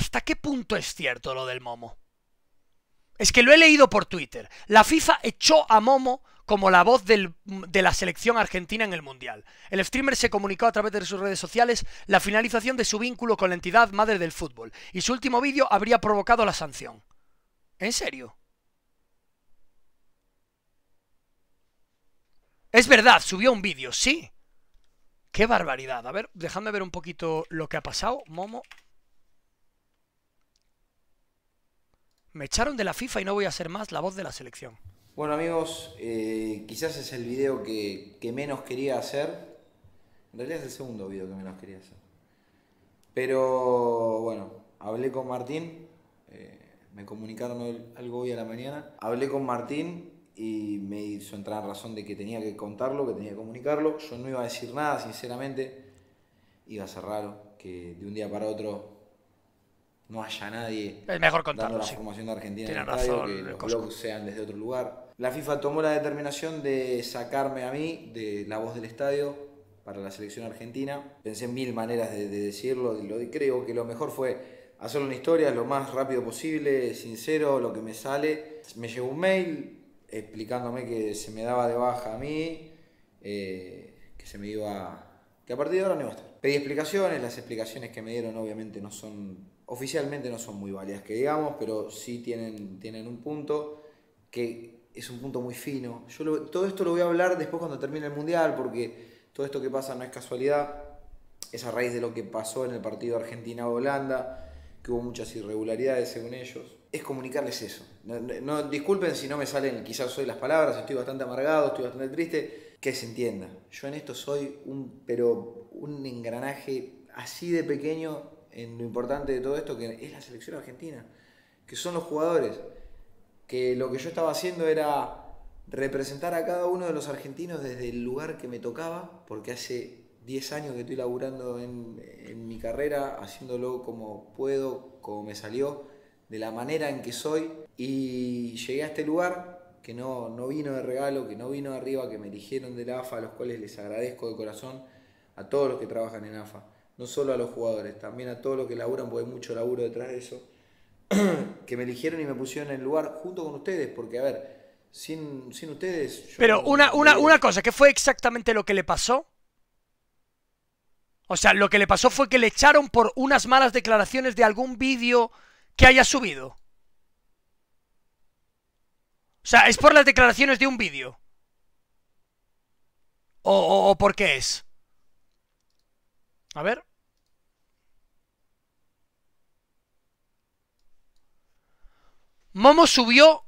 ¿hasta qué punto es cierto lo del Momo? Es que lo he leído por Twitter. La FIFA echó a Momo como la voz de la selección argentina en el Mundial. El streamer se comunicó a través de sus redes sociales la finalización de su vínculo con la entidad madre del fútbol, y su último vídeo habría provocado la sanción. ¿En serio? Es verdad, subió un vídeo, sí. ¡Qué barbaridad! A ver, déjame ver un poquito lo que ha pasado. Momo, Me echaron de la FIFA y no voy a ser más la voz de la selección. Bueno amigos, eh, quizás es el video que, menos quería hacer. En realidad es el segundo video que menos quería hacer. Pero bueno, hablé con Martín. Eh, me comunicaron algo hoy a la mañana. Hablé con Martín y me hizo entrar razón de que tenía que contarlo, que tenía que comunicarlo. Yo no iba a decir nada, sinceramente. Iba a ser raro que de un día para otro no haya nadie es mejor contarlo, la información de Argentina en el razón, que los blogs sean desde otro lugar. La FIFA tomó la determinación de sacarme a mí de la voz del estadio para la selección argentina. Pensé en mil maneras de, decirlo, y creo que lo mejor fue hacer una historia lo más rápido posible, sincero, lo que me sale. Me llegó un mail explicándome que se me daba de baja a mí, eh, que se me iba... que a partir de ahora no iba a estar. Pedí explicaciones, las explicaciones que me dieron obviamente no son oficialmente no son muy válidas, que digamos, pero sí tienen, tienen un punto que es un punto muy fino. Yo todo esto lo voy a hablar después cuando termine el Mundial, porque todo esto que pasa no es casualidad, es a raíz de lo que pasó en el partido Argentina-Holanda, que hubo muchas irregularidades según ellos. Es comunicarles eso. No, disculpen si no me salen quizás soy las palabras, estoy bastante amargado, estoy bastante triste, que se entienda. Yo en esto soy un, pero un engranaje así de pequeño en lo importante de todo esto, que es la selección argentina, que son los jugadores, que lo que yo estaba haciendo era representar a cada uno de los argentinos desde el lugar que me tocaba, porque hace 10 años que estoy laburando en, mi carrera, haciéndolo como puedo, como me salió, de la manera en que soy, y llegué a este lugar que no, no vino de regalo, que no vino de arriba, que me eligieron de la AFA, a los cuales les agradezco de corazón a todos los que trabajan en AFA no solo a los jugadores, también a todos los que laburan, porque hay mucho laburo detrás de eso, que me eligieron y me pusieron en el lugar junto con ustedes, porque a ver, sin, ustedes... Pero una, una, cosa, ¿qué fue exactamente lo que le pasó? O sea, lo que le pasó fue que le echaron por unas malas declaraciones de algún vídeo que haya subido. O sea, es por las declaraciones de un vídeo. o por qué es? A ver. Momo subió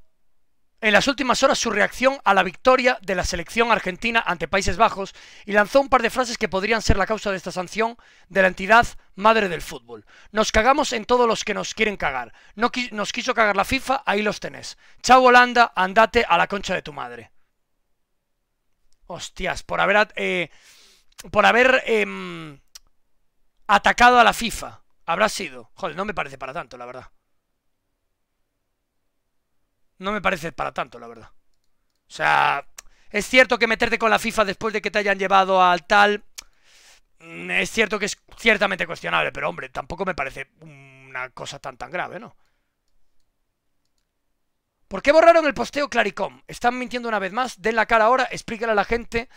en las últimas horas su reacción a la victoria de la selección argentina ante Países Bajos y lanzó un par de frases que podrían ser la causa de esta sanción de la entidad madre del fútbol. Nos cagamos en todos los que nos quieren cagar. No nos quiso cagar la FIFA, ahí los tenés. Chao Holanda, andate a la concha de tu madre. Hostias, por haber, eh, por haber em, atacado a la FIFA. Habrá sido. Joder, no me parece para tanto, la verdad no me parece para tanto, la verdad. O sea, es cierto que meterte con la FIFA después de que te hayan llevado al tal... Mm, es cierto que es ciertamente cuestionable, pero hombre, tampoco me parece una cosa tan tan grave, ¿no? ¿Por qué borraron el posteo Claricom? Están mintiendo una vez más, den la cara ahora, explíquenle a la gente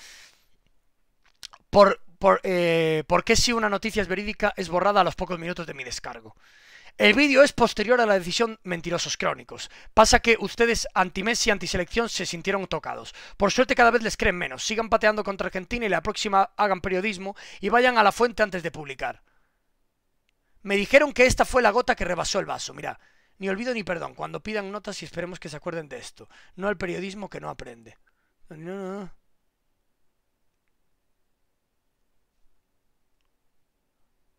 por, por, eh, por qué si una noticia es verídica es borrada a los pocos minutos de mi descargo. El vídeo es posterior a la decisión Mentirosos Crónicos. Pasa que ustedes anti-Messi, anti se sintieron tocados. Por suerte cada vez les creen menos. Sigan pateando contra Argentina y la próxima hagan periodismo y vayan a la fuente antes de publicar. Me dijeron que esta fue la gota que rebasó el vaso. Mira, ni olvido ni perdón. Cuando pidan notas y esperemos que se acuerden de esto. No al periodismo que no aprende. no.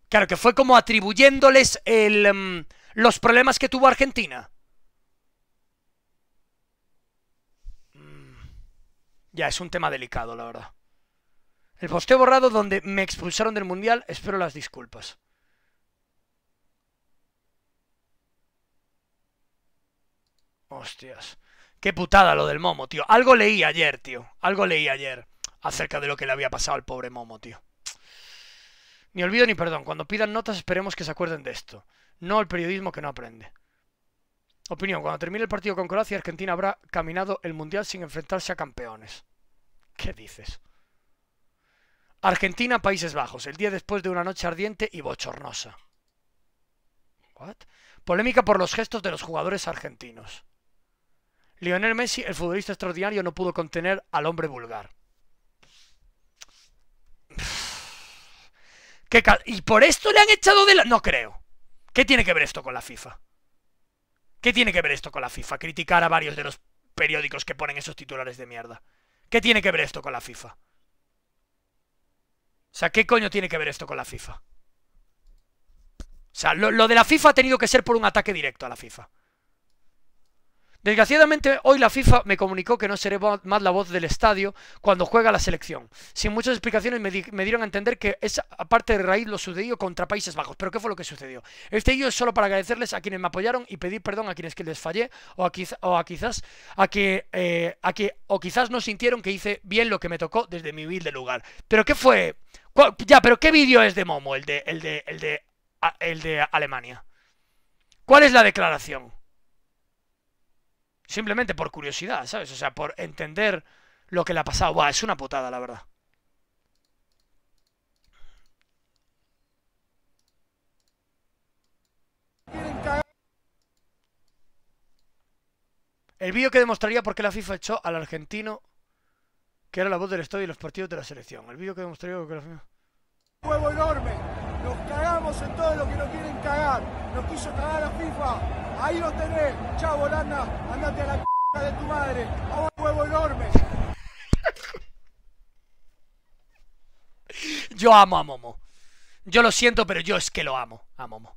Claro, que fue como atribuyéndoles el, mm, los problemas que tuvo Argentina. Mm, ya, es un tema delicado, la verdad. El posteo borrado donde me expulsaron del Mundial, espero las disculpas. Hostias. Qué putada lo del Momo, tío. Algo leí ayer, tío. Algo leí ayer acerca de lo que le había pasado al pobre Momo, tío. Ni olvido ni perdón. Cuando pidan notas esperemos que se acuerden de esto. No el periodismo que no aprende. Opinión. Cuando termine el partido con Croacia, Argentina habrá caminado el Mundial sin enfrentarse a campeones. ¿Qué dices? Argentina, Países Bajos. El día después de una noche ardiente y bochornosa. Polémica por los gestos de los jugadores argentinos. Lionel Messi, el futbolista extraordinario, no pudo contener al hombre vulgar. ¿Y por esto le han echado de la.? No creo. ¿Qué tiene que ver esto con la FIFA? ¿Qué tiene que ver esto con la FIFA? Criticar a varios de los periódicos que ponen esos titulares de mierda. ¿Qué tiene que ver esto con la FIFA? O sea, ¿qué coño tiene que ver esto con la FIFA? O sea, lo de la FIFA ha tenido que ser por un ataque directo a la FIFA. Desgraciadamente hoy la FIFA me comunicó que no seré más la voz del estadio cuando juega la selección. Sin muchas explicaciones me, dieron a entender que es aparte de raíz lo sucedido contra Países Bajos. Pero ¿qué fue lo que sucedió? Este vídeo es solo para agradecerles a quienes me apoyaron y pedir perdón a quienes que les fallé o a, quizás a que, eh, a que o quizás no sintieron que hice bien lo que me tocó desde mi de lugar. Pero ¿qué fue? Ya, pero ¿qué vídeo es de Momo? El de, el de, el de, el de Alemania. ¿Cuál es la declaración? Simplemente por curiosidad, ¿sabes? O sea, por entender lo que le ha pasado. Buah, es una potada, la verdad. El vídeo que demostraría por qué la FIFA echó al argentino, que era la voz del estadio y los partidos de la selección. El vídeo que demostraría por qué la FIFA... Huevo enorme. Nos cagamos en todo lo que nos quieren cagar. Nos quiso cagar la FIFA. Ahí lo tenés. Chavo, Landa, andate a la c de tu madre. A un huevo enorme. Yo amo a Momo. Yo lo siento, pero yo es que lo amo a Momo.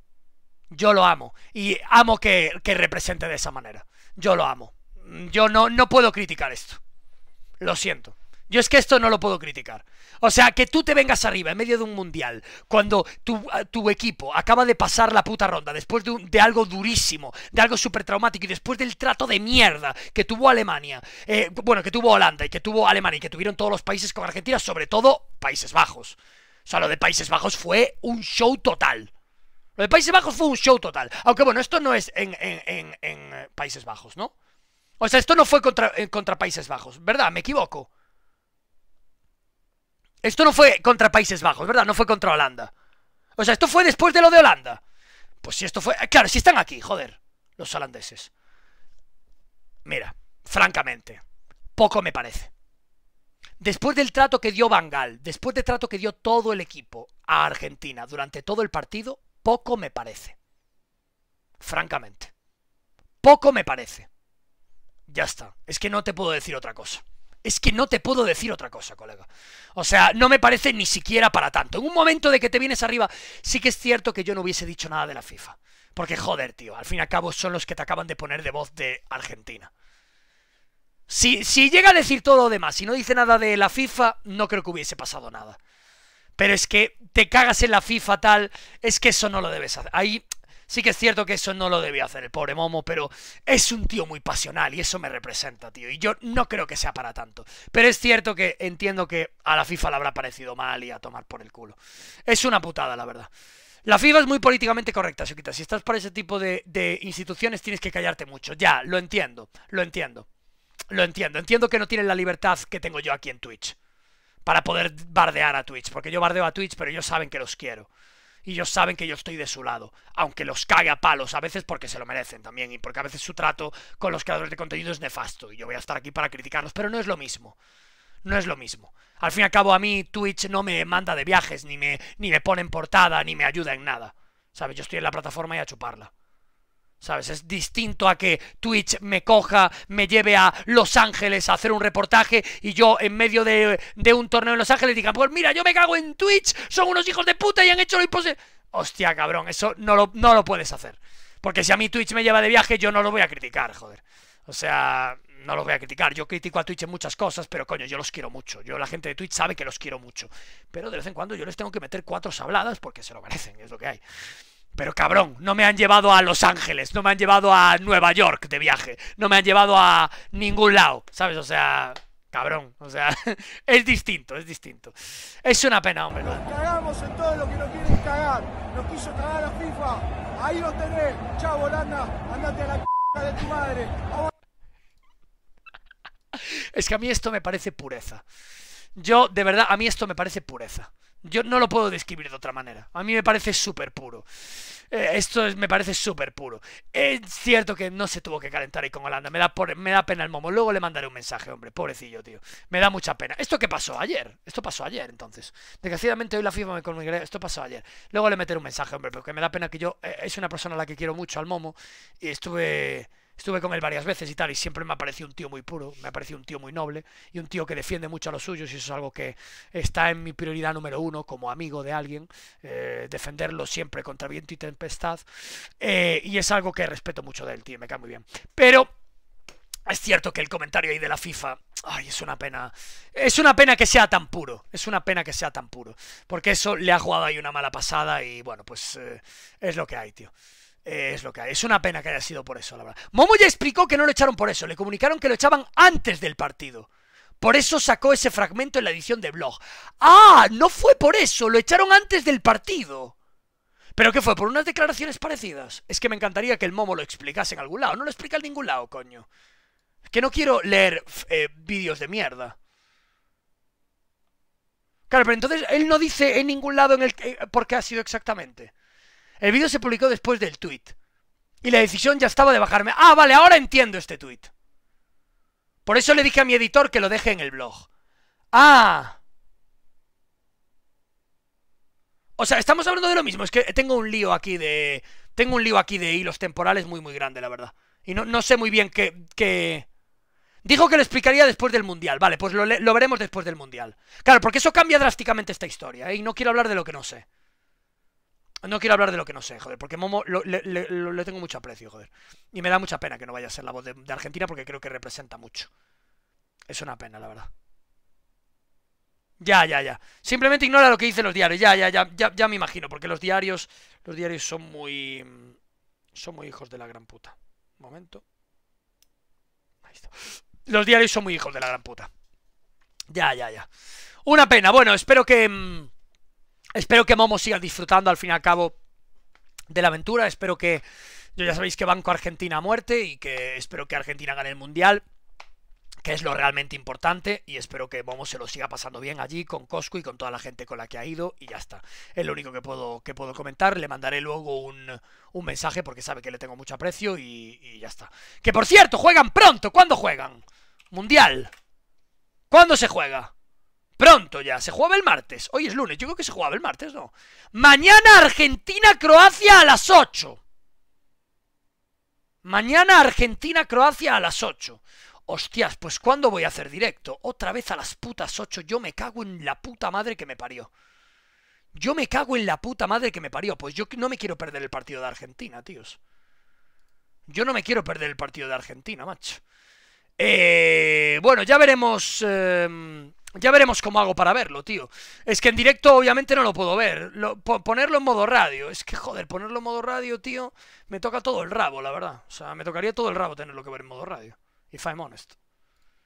Yo lo amo. Y amo que, que represente de esa manera. Yo lo amo. Yo no, no puedo criticar esto. Lo siento. Yo es que esto no lo puedo criticar. O sea, que tú te vengas arriba en medio de un mundial, cuando tu, ah, tu equipo acaba de pasar la puta ronda, después de, algo durísimo, de algo súper traumático, y después del trato de mierda que tuvo Alemania, eh, bueno, que tuvo Holanda y que tuvo Alemania y que tuvieron todos los países con Argentina, sobre todo Países Bajos. O sea, lo de Países Bajos fue un show total. Lo de Países Bajos fue un show total. Aunque bueno, esto no es en, en, en, en Países Bajos, ¿no? O sea, esto no fue contra, eh, contra Países Bajos, ¿verdad? Me equivoco. Esto no fue contra Países Bajos, ¿verdad? No fue contra Holanda. O sea, esto fue después de lo de Holanda. Pues si esto fue... Claro, si están aquí, joder, los holandeses. Mira, francamente, poco me parece. Después del trato que dio Bangal, después del trato que dio todo el equipo a Argentina durante todo el partido, poco me parece. Francamente. Poco me parece. Ya está. Es que no te puedo decir otra cosa. Es que no te puedo decir otra cosa, colega. O sea, no me parece ni siquiera para tanto. En un momento de que te vienes arriba, sí que es cierto que yo no hubiese dicho nada de la FIFA. Porque joder, tío, al fin y al cabo son los que te acaban de poner de voz de Argentina. Si, llega a decir todo lo demás y no dice nada de la FIFA, no creo que hubiese pasado nada. Pero es que te cagas en la FIFA tal, es que eso no lo debes hacer. Ahí Sí que es cierto que eso no lo debía hacer el pobre Momo, pero es un tío muy pasional y eso me representa, tío. Y yo no creo que sea para tanto. Pero es cierto que entiendo que a la FIFA le habrá parecido mal y a tomar por el culo. Es una putada, la verdad. La FIFA es muy políticamente correcta, chiquita. Si estás para ese tipo de, de instituciones tienes que callarte mucho. Ya, lo entiendo, lo entiendo. Lo entiendo. Entiendo que no tienen la libertad que tengo yo aquí en Twitch. Para poder bardear a Twitch. Porque yo bardeo a Twitch, pero ellos saben que los quiero y ellos saben que yo estoy de su lado, aunque los cague a palos a veces porque se lo merecen también y porque a veces su trato con los creadores de contenido es nefasto y yo voy a estar aquí para criticarlos, pero no es lo mismo. No es lo mismo. Al fin y al cabo a mí Twitch no me manda de viajes, ni me, ni me pone en portada, ni me ayuda en nada. ¿Sabes? Yo estoy en la plataforma y a chuparla. ¿Sabes? Es distinto a que Twitch me coja, me lleve a Los Ángeles a hacer un reportaje y yo en medio de, un torneo en Los Ángeles diga, pues mira, yo me cago en Twitch, son unos hijos de puta y han hecho lo imposible. Hostia, cabrón, eso no lo, no lo puedes hacer. Porque si a mí Twitch me lleva de viaje, yo no lo voy a criticar, joder. O sea, no lo voy a criticar. Yo critico a Twitch en muchas cosas, pero coño, yo los quiero mucho. Yo, la gente de Twitch sabe que los quiero mucho. Pero de vez en cuando yo les tengo que meter cuatro sabladas porque se lo merecen, es lo que hay. Pero cabrón, no me han llevado a Los Ángeles, no me han llevado a Nueva York de viaje, no me han llevado a ningún lado, ¿sabes? O sea, cabrón, o sea, es distinto, es distinto. Es una pena, hombre. Nos cagamos en todo lo que nos quieren cagar, nos quiso cagar a FIFA, ahí lo chavo andate a la de tu madre. Es que a mí esto me parece pureza. Yo, de verdad, a mí esto me parece pureza. Yo no lo puedo describir de otra manera. A mí me parece súper puro. Eh, esto me parece súper puro. Es cierto que no se tuvo que calentar ahí con Holanda. Me da, me da pena el momo. Luego le mandaré un mensaje, hombre. Pobrecillo, tío. Me da mucha pena. ¿Esto qué pasó ayer? Esto pasó ayer, entonces. Desgraciadamente hoy la FIFA me comunicó. Esto pasó ayer. Luego le meteré un mensaje, hombre. Porque me da pena que yo... Eh, es una persona a la que quiero mucho, al momo. Y estuve estuve con él varias veces y tal, y siempre me ha parecido un tío muy puro, me ha parecido un tío muy noble y un tío que defiende mucho a los suyos, y eso es algo que está en mi prioridad número uno como amigo de alguien, eh, defenderlo siempre contra viento y tempestad, eh, y es algo que respeto mucho de él, tío, me cae muy bien. Pero es cierto que el comentario ahí de la FIFA, ay, es una pena. Es una pena que sea tan puro. Es una pena que sea tan puro. Porque eso le ha jugado ahí una mala pasada y bueno, pues eh, es lo que hay, tío es lo que Es una pena que haya sido por eso, la verdad. Momo ya explicó que no lo echaron por eso, le comunicaron que lo echaban antes del partido. Por eso sacó ese fragmento en la edición de blog. ¡Ah! No fue por eso, lo echaron antes del partido. ¿Pero qué fue? ¿Por unas declaraciones parecidas? Es que me encantaría que el Momo lo explicase en algún lado. No lo explica en ningún lado, coño. Es que no quiero leer eh, vídeos de mierda. Claro, pero entonces él no dice en ningún lado en el, eh, por qué ha sido exactamente. El vídeo se publicó después del tweet. Y la decisión ya estaba de bajarme. Ah, vale, ahora entiendo este tweet. Por eso le dije a mi editor que lo deje en el blog. Ah. O sea, estamos hablando de lo mismo. Es que tengo un lío aquí de... Tengo un lío aquí de hilos temporales muy, muy grande, la verdad. Y no, sé muy bien qué... Dijo que lo explicaría después del Mundial. Vale, pues lo, lo, veremos después del Mundial. Claro, porque eso cambia drásticamente esta historia, ¿eh? Y no quiero hablar de lo que no sé. No quiero hablar de lo que no sé, joder, porque Momo le, tengo mucho aprecio, joder. Y me da mucha pena que no vaya a ser la voz de, Argentina porque creo que representa mucho. Es una pena, la verdad. Ya, ya, ya. Simplemente ignora lo que dicen los diarios. Ya, ya, ya, ya, ya me imagino, porque los diarios, los diarios son muy, son muy hijos de la gran puta. Un momento. Ahí está. Los diarios son muy hijos de la gran puta. Ya, ya, ya. Una pena. Bueno, espero que mm, Espero que Momo siga disfrutando al fin y al cabo de la aventura. Espero que. Yo ya sabéis que banco Argentina a muerte y que espero que Argentina gane el mundial, que es lo realmente importante. Y espero que Momo se lo siga pasando bien allí con Cosco y con toda la gente con la que ha ido. Y ya está. Es lo único que puedo, que puedo comentar. Le mandaré luego un, mensaje porque sabe que le tengo mucho aprecio y, y ya está. Que por cierto, juegan pronto. ¿Cuándo juegan? Mundial. ¿Cuándo se juega? Pronto ya, se jugaba el martes. Hoy es lunes, yo creo que se jugaba el martes, ¿no? Mañana Argentina-Croacia a las 8. Mañana Argentina-Croacia a las 8. Hostias, pues ¿cuándo voy a hacer directo? Otra vez a las putas 8. Yo me cago en la puta madre que me parió. Yo me cago en la puta madre que me parió. Pues yo no me quiero perder el partido de Argentina, tíos. Yo no me quiero perder el partido de Argentina, macho. Eh, bueno, ya veremos. Em, ya veremos cómo hago para verlo, tío. Es que en directo obviamente no lo puedo ver. ponerlo en modo radio. Es que, joder, ponerlo en modo radio, tío, me toca todo el rabo, la verdad. O sea, me tocaría todo el rabo tenerlo que ver en modo radio. If I'm honest.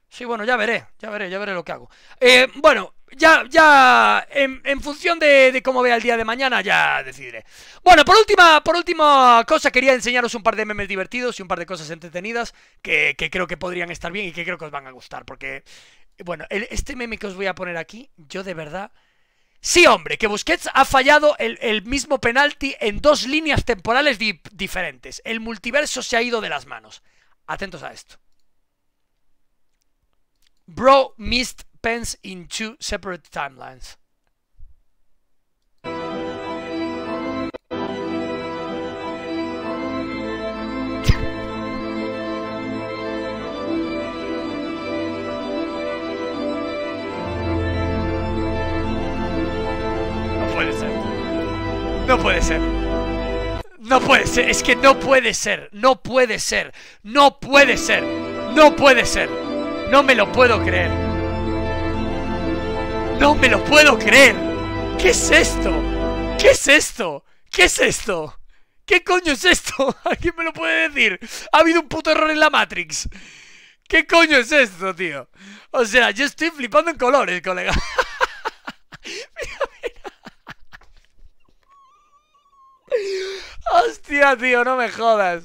Sí, bueno, ya veré, ya veré, ya veré lo que hago. Eh, bueno, ya, ya, en, función de, cómo vea el día de mañana, ya decidiré. Bueno, por última, por última cosa, quería enseñaros un par de memes divertidos y un par de cosas entretenidas que, creo que podrían estar bien y que creo que os van a gustar, porque, bueno, este meme que os voy a poner aquí, yo de verdad... Sí, hombre, que Busquets ha fallado el, mismo penalti en dos líneas temporales diferentes. El multiverso se ha ido de las manos. Atentos a esto. Bro missed pens in two separate timelines. No puede ser. No puede ser. Es que no puede ser. No puede ser. No puede ser. No puede ser. No me lo puedo creer. ¡No me lo puedo creer! ¿Qué es esto? ¿Qué es esto? ¿Qué es esto? ¿Qué coño es esto? ¿A quién me lo puede decir? Ha habido un puto error en la Matrix. ¿Qué coño es esto, tío? O sea, yo estoy flipando en colores, colega. mira, mira. Hostia, tío, no me jodas.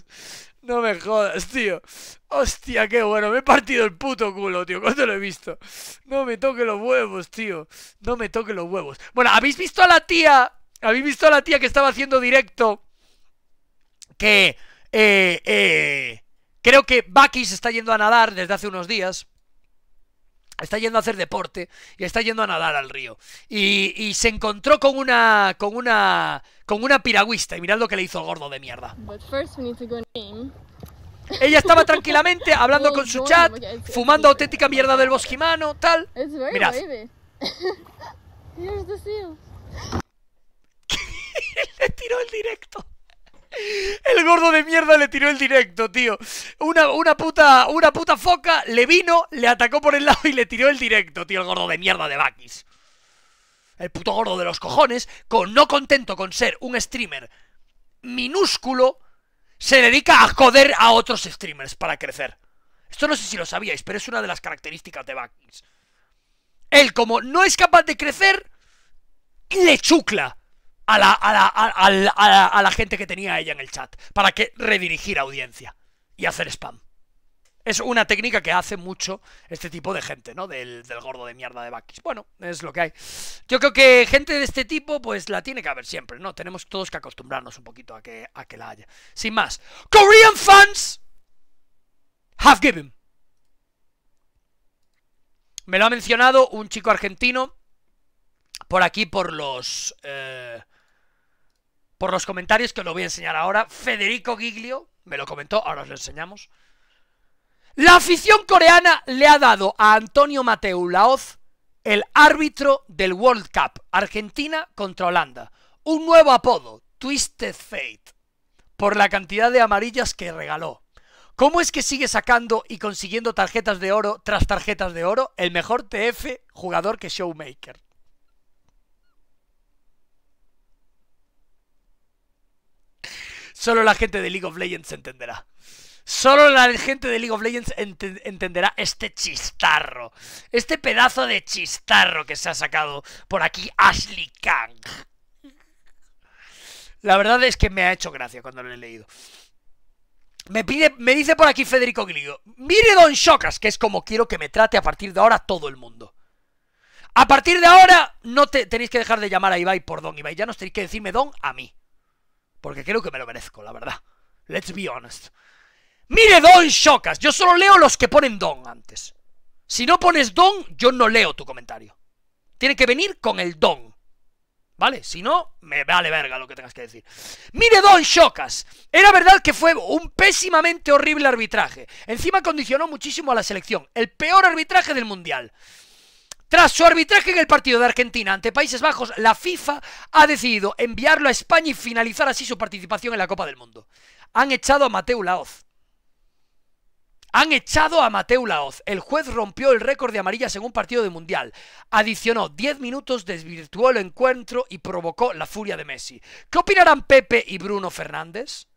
No me jodas, tío. Hostia, qué bueno. Me he partido el puto culo, tío. ¿Cuándo lo he visto? No me toque los huevos, tío. No me toque los huevos. Bueno, ¿habéis visto a la tía? ¿Habéis visto a la tía que estaba haciendo directo? Que... Eh, eh, creo que Bucky se está yendo a nadar desde hace unos días. Está yendo a hacer deporte y está yendo a nadar al río. Y, y se encontró con una. con una. con una piragüista. Y mirad lo que le hizo gordo de mierda. Ella estaba tranquilamente hablando con oh, su chat, fumando auténtica mierda del bosquimano, tal. Mirad. Le tiró el directo. El gordo de mierda le tiró el directo, tío. Una, una, puta, una puta foca le vino, le atacó por el lado y le tiró el directo, tío. El gordo de mierda de Bakis. El puto gordo de los cojones, con no contento con ser un streamer minúsculo, se dedica a joder a otros streamers para crecer. Esto no sé si lo sabíais, pero es una de las características de Backings. Él, como no es capaz de crecer, le chucla a la, a la gente que tenía ella en el chat para que redirigir audiencia y hacer spam. Es una técnica que hace mucho este tipo de gente, ¿no? Del, gordo de mierda de Bakis. Bueno, es lo que hay. Yo creo que gente de este tipo, pues la tiene que haber siempre, ¿no? Tenemos todos que acostumbrarnos un poquito a que, a que la haya. Sin más. Korean fans have given. Me lo ha mencionado un chico argentino por aquí, por los... Eh, por los comentarios que os lo voy a enseñar ahora. Federico Giglio me lo comentó, ahora os lo enseñamos. La afición coreana le ha dado a Antonio Mateu Laoz el árbitro del World Cup Argentina contra Holanda. Un nuevo apodo, Twisted Fate, por la cantidad de amarillas que regaló. ¿Cómo es que sigue sacando y consiguiendo tarjetas de oro tras tarjetas de oro el mejor TF jugador que Showmaker? Solo la gente de League of Legends entenderá. Solo la gente de League of Legends entenderá este chistarro. Este pedazo de chistarro que se ha sacado por aquí Ashley Kang. La verdad es que me ha hecho gracia cuando lo he leído. Me, pide, me dice por aquí Federico Grillo mire Don Shocas, que es como quiero que me trate a partir de ahora todo el mundo. A partir de ahora no te, tenéis que dejar de llamar a Ibai por Don Ibai, ya no tenéis que decirme Don a mí. Porque creo que me lo merezco, la verdad. Let's be honest. Mire, Don Shocas, yo solo leo los que ponen Don antes. Si no pones Don, yo no leo tu comentario. Tiene que venir con el Don. ¿Vale? Si no, me vale verga lo que tengas que decir. Mire, Don Shocas, era verdad que fue un pésimamente horrible arbitraje. Encima condicionó muchísimo a la selección. El peor arbitraje del Mundial. Tras su arbitraje en el partido de Argentina ante Países Bajos, la FIFA ha decidido enviarlo a España y finalizar así su participación en la Copa del Mundo. Han echado a Mateu Laoz. Han echado a Mateu Laoz. El juez rompió el récord de amarillas en un partido de mundial. Adicionó 10 minutos, desvirtuó el encuentro y provocó la furia de Messi. ¿Qué opinarán Pepe y Bruno Fernández?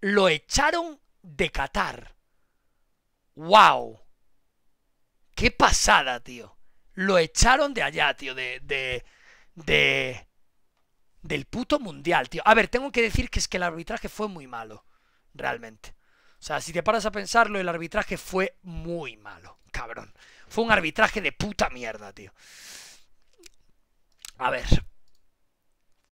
Lo echaron de Qatar. ¡Wow! ¡Qué pasada, tío! Lo echaron de allá, tío, de. de. de. del puto mundial, tío. A ver, tengo que decir que es que el arbitraje fue muy malo, realmente. O sea, si te paras a pensarlo, el arbitraje fue muy malo, cabrón. Fue un arbitraje de puta mierda, tío. A ver,